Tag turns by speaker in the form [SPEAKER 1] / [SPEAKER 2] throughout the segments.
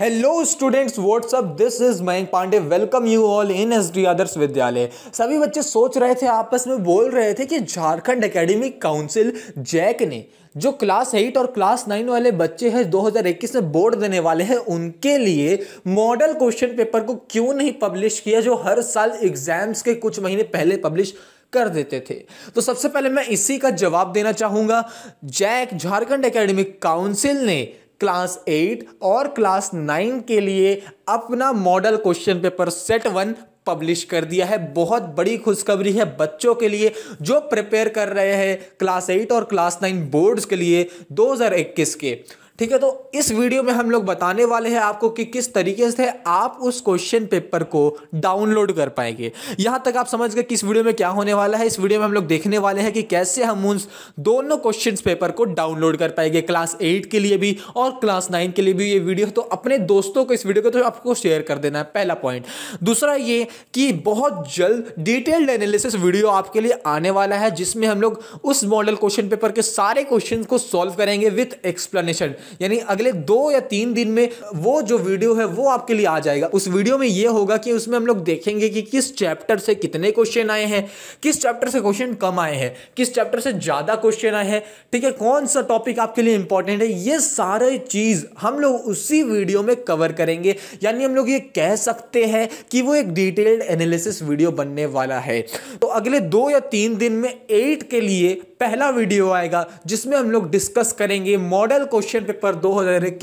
[SPEAKER 1] hello students what's up this is Mayank Pandey welcome you all in S D Adarsh Vidyalaya सभी बच्चे सोच रहे थे आपस में बोल रहे थे कि झारखंड एकेडमिक काउंसिल जैक ने जो क्लास एट और क्लास नाइन वाले बच्चे हैं 2021 में बोर्ड देने वाले हैं उनके लिए मॉडल क्वेश्चन पेपर को क्यों नहीं पब्लिश किया जो हर साल एग्जाम्स के कुछ महीने पहले पब्लिश कर देते थे तो सबसे पहले मैं इसी का जवाब देना चाहूँगा जैक झारखंड एकेडमिक काउंसिल ने क्लास एट और क्लास नाइन के लिए अपना model question paper set one publish कर दिया है बहुत बड़ी खुशखबरी है बच्चों के लिए जो प्रिपेयर कर रहे हैं क्लास एट और क्लास नाइन बोर्ड्स के लिए 2021 के ठीक है तो इस वीडियो में हम लोग बताने वाले हैं आपको कि किस तरीके से आप उस क्वेश्चन पेपर को डाउनलोड कर पाएंगे यहाँ तक आप समझ गए किस वीडियो में क्या होने वाला है इस वीडियो में हम लोग देखने वाले हैं कि कैसे हम उन दोनों क्वेश्चन पेपर को डाउनलोड कर पाएंगे क्लास एट के लिए भी और क्लास नाइन के लिए भी ये वीडियो तो अपने दोस्तों को इस वीडियो को तो आपको शेयर कर देना है पहला पॉइंट दूसरा ये कि बहुत जल्द डिटेल्ड एनालिसिस वीडियो आपके लिए आने वाला है जिसमें हम लोग उस मॉडल क्वेश्चन पेपर के सारे क्वेश्चन को सॉल्व करेंगे विथ एक्सप्लेनेशन यानी अगले दो या तीन दिन में वो जो वीडियो है वो आपके लिए आ जाएगा उस वीडियो में ये होगा कि उसमें हम लोग देखेंगे कि किस चैप्टर से कितने क्वेश्चन आए हैं किस चैप्टर से क्वेश्चन कम आए हैं किस चैप्टर से ज़्यादा क्वेश्चन आए हैं ठीक है कौन सा टॉपिक आपके लिए इंपॉर्टेंट है ये सारे चीज़ हम लोग उसी वीडियो में कवर करेंगे यानी हम लोग ये कह सकते हैं कि वो एक डिटेल्ड एनालिसिस वीडियो बनने वाला है तो अगले दो या तीन दिन में एट के लिए पहला वीडियो आएगा जिसमें हम लोग डिस्कस करेंगे मॉडल क्वेश्चन पे पेपर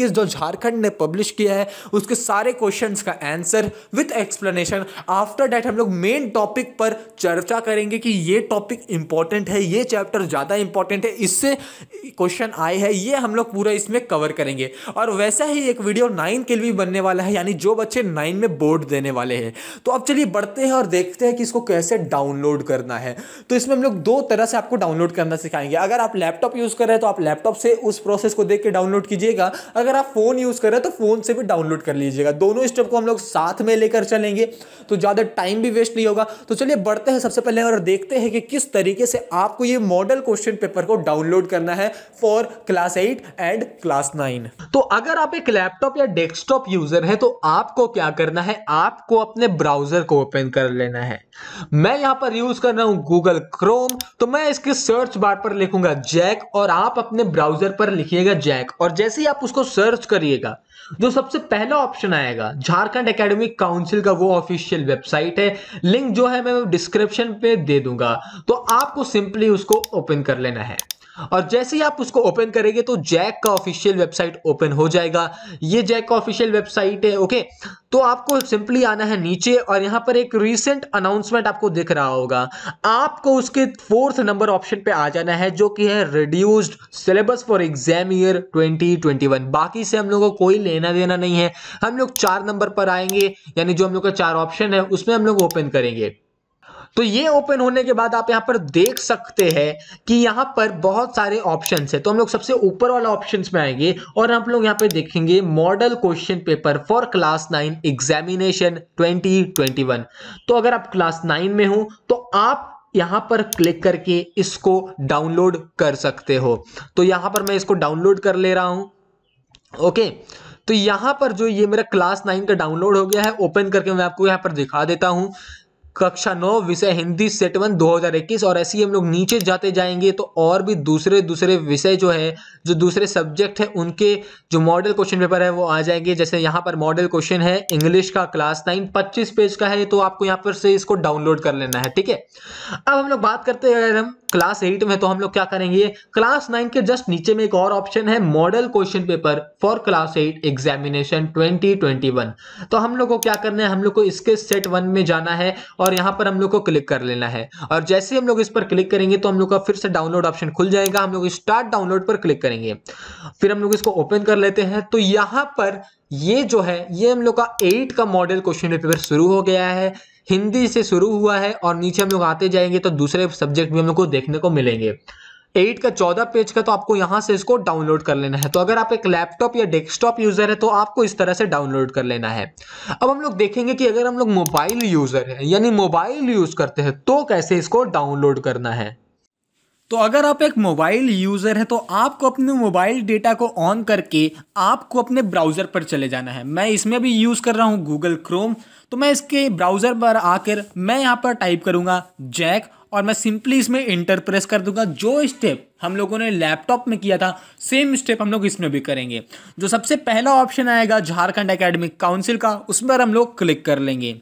[SPEAKER 1] 2021 जो झारखंड ने पब्लिश किया है उसके सारे क्वेश्चंस का answer with explanation after that हम लोग मेन टॉपिक पर चर्चा करेंगे कि ये टॉपिक इंपॉर्टेंट है ये चैप्टर ज़्यादा इंपॉर्टेंट है इससे क्वेश्चन आए हैं ये हम लोग पूरा इसमें कवर करेंगे और वैसा ही एक वीडियो नाइन के लिए भी बनने वाला है यानी जो बच्चे नाइन में बोर्ड देने वाले हैं तो अब चलिए बढ़ते हैं और देखते हैं कि इसको कैसे डाउनलोड करना है तो इसमें हम लोग दो तरह से आपको डाउनलोड करना सिखाएंगे अगर आप लैपटॉप यूज़ कर रहे हैं तो आप लैपटॉप से उस प्रोसेस को देख के डाउनलोड डाउनलोड कीजिएगा अगर आप फ़ोन यूज़ कर रहे हैं तो फ़ोन से भी डाउनलोड कर लीजिएगा दोनों स्टेप को हम लोग साथ में लेकर चलेंगे तो ज़्यादा टाइम भी वेस्ट नहीं होगा तो चलिए बढ़ते हैं सबसे पहले और देखते हैं कि किस तरीके से आपको ये मॉडल क्वेश्चन पेपर को डाउनलोड करना है for class eight and class nine तो अगर आप एक लैपटॉप या डेस्कटॉप यूजर हैं तो आपको क्या करना है आपको अपने ब्राउजर को ओपन कर लेना है मैं यहां पर यूज कर रहा हूं गूगल क्रोम तो मैं इसके सर्च बार पर लिखूंगा जैक और आप अपने ब्राउजर पर लिखिएगा जैक और जैसे ही आप उसको सर्च करिएगा जो सबसे पहला ऑप्शन आएगा झारखंड एकेडमिक काउंसिल का वो ऑफिशियल वेबसाइट है लिंक जो है मैं डिस्क्रिप्शन पे दे दूंगा तो आपको सिंपली उसको ओपन कर लेना है और जैसे ही आप उसको ओपन करेंगे तो जैक का ऑफिशियल वेबसाइट ओपन हो जाएगा ये जैक का ऑफिशियल वेबसाइट है ओके तो आपको सिंपली आना है नीचे और यहां पर एक रिसेंट अनाउंसमेंट आपको दिख रहा होगा आपको उसके फोर्थ नंबर ऑप्शन पे आ जाना है जो कि है reduced syllabus for exam year 2021 बाकी से हम लोग को कोई लेना देना नहीं है हम लोग चार नंबर पर आएंगे यानी जो हम लोग का चार ऑप्शन है उसमें हम लोग ओपन करेंगे तो ये ओपन होने के बाद आप यहाँ पर देख सकते हैं कि यहाँ पर बहुत सारे ऑप्शन है तो हम लोग सबसे ऊपर वाला ऑप्शन में आएंगे और हम लोग यहाँ पे देखेंगे model question paper for class nine examination twenty twenty one तो अगर आप क्लास नाइन में हो तो आप यहां पर क्लिक करके इसको डाउनलोड कर सकते हो तो यहां पर मैं इसको डाउनलोड कर ले रहा हूं ओके तो यहां पर जो ये मेरा क्लास नाइन का डाउनलोड हो गया है ओपन करके मैं आपको यहां पर दिखा देता हूं कक्षा नौ विषय हिंदी सेट वन दो और ऐसे ही हम लोग नीचे जाते जाएंगे तो और भी दूसरे दूसरे विषय जो है जो दूसरे सब्जेक्ट है उनके जो मॉडल क्वेश्चन पेपर है वो आ जाएंगे जैसे यहाँ पर मॉडल क्वेश्चन है इंग्लिश का क्लास नाइन पच्चीस पेज का है तो आपको यहाँ पर से इसको डाउनलोड कर लेना है ठीक है अब हम लोग बात करते हैं अगर हम क्लास एट में तो हम लोग क्या करेंगे क्लास नाइन के जस्ट नीचे में एक और ऑप्शन है model question paper for class eight examination 2021 तो हम लोग को क्या करना है हम लोग को इसके सेट वन में जाना है और यहाँ पर हम लोग को क्लिक कर लेना है और जैसे हम लोग इस पर क्लिक करेंगे तो हम लोग का फिर से डाउनलोड ऑप्शन खुल जाएगा हम लोग स्टार्ट डाउनलोड पर क्लिक करेंगे फिर हम लोग इसको ओपन कर लेते हैं तो यहाँ पर ये जो है ये हम लोग का एट का मॉडल क्वेश्चन पेपर शुरू हो गया है हिंदी से शुरू हुआ है और नीचे हम लोग आते जाएंगे तो दूसरे सब्जेक्ट भी हम लोग को देखने को मिलेंगे एट का चौदह पेज का तो आपको यहाँ से इसको डाउनलोड कर लेना है तो अगर आप एक लैपटॉप या डेस्कटॉप यूज़र है तो आपको इस तरह से डाउनलोड कर लेना है अब हम लोग देखेंगे कि अगर हम लोग मोबाइल यूज़र हैं यानी मोबाइल यूज़ करते हैं तो कैसे इसको डाउनलोड करना है तो अगर आप एक मोबाइल यूज़र हैं तो आपको अपने मोबाइल डेटा को ऑन करके आपको अपने ब्राउज़र पर चले जाना है मैं इसमें भी यूज़ कर रहा हूँ गूगल क्रोम तो मैं इसके ब्राउज़र पर आकर मैं यहाँ पर टाइप करूँगा जैक और मैं सिंपली इसमें इंटर प्रेस कर दूंगा जो स्टेप हम लोगों ने लैपटॉप में किया था सेम स्टेप हम लोग इसमें भी करेंगे जो सबसे पहला ऑप्शन आएगा झारखंड एकेडमिक काउंसिल का उस पर हम लोग क्लिक कर लेंगे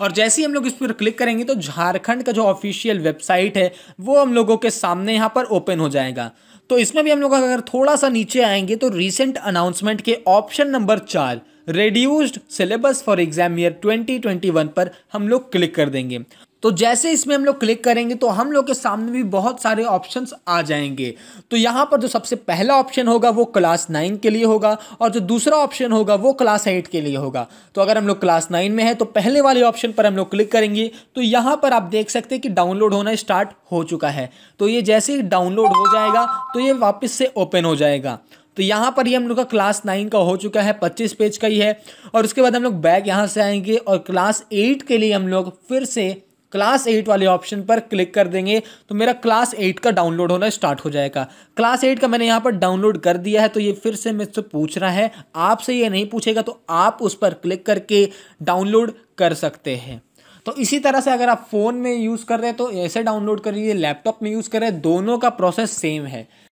[SPEAKER 1] और जैसे ही हम लोग इस पर क्लिक करेंगे तो झारखंड का जो ऑफिशियल वेबसाइट है वो हम लोगों के सामने यहाँ पर ओपन हो जाएगा तो इसमें भी हम लोग अगर थोड़ा सा नीचे आएंगे तो रिसेंट अनाउंसमेंट के ऑप्शन नंबर चार reduced syllabus for exam year 2021 पर हम लोग क्लिक कर देंगे तो जैसे इसमें हम लोग क्लिक करेंगे तो हम लोग के सामने भी बहुत सारे ऑप्शंस आ जाएंगे तो यहाँ पर जो सबसे पहला ऑप्शन होगा वो क्लास नाइन के लिए होगा और जो दूसरा ऑप्शन होगा वो क्लास एट के लिए होगा तो अगर हम लोग क्लास नाइन में है तो पहले वाले ऑप्शन पर हम लोग क्लिक करेंगे तो यहाँ पर आप देख सकते हैं कि डाउनलोड होना स्टार्ट हो चुका है तो ये जैसे ही डाउनलोड हो जाएगा तो ये वापस से ओपन हो जाएगा तो यहाँ पर ही हम लोग का क्लास नाइन का हो चुका है पच्चीस पेज का ही है और उसके बाद हम लोग बैग यहाँ से आएंगे और क्लास एट के लिए हम लोग फिर से क्लास एट वाले ऑप्शन पर क्लिक कर देंगे तो मेरा क्लास एट का डाउनलोड होना स्टार्ट हो जाएगा क्लास एट का मैंने यहाँ पर डाउनलोड कर दिया है तो ये फिर से मुझसे पूछ रहा है आपसे ये नहीं पूछेगा तो आप उस पर क्लिक करके डाउनलोड कर सकते हैं तो इसी तरह से अगर आप फ़ोन में यूज़ कर रहे हैं तो ऐसे डाउनलोड करिए लैपटॉप में यूज़ कर रहे हैं दोनों का प्रोसेस सेम है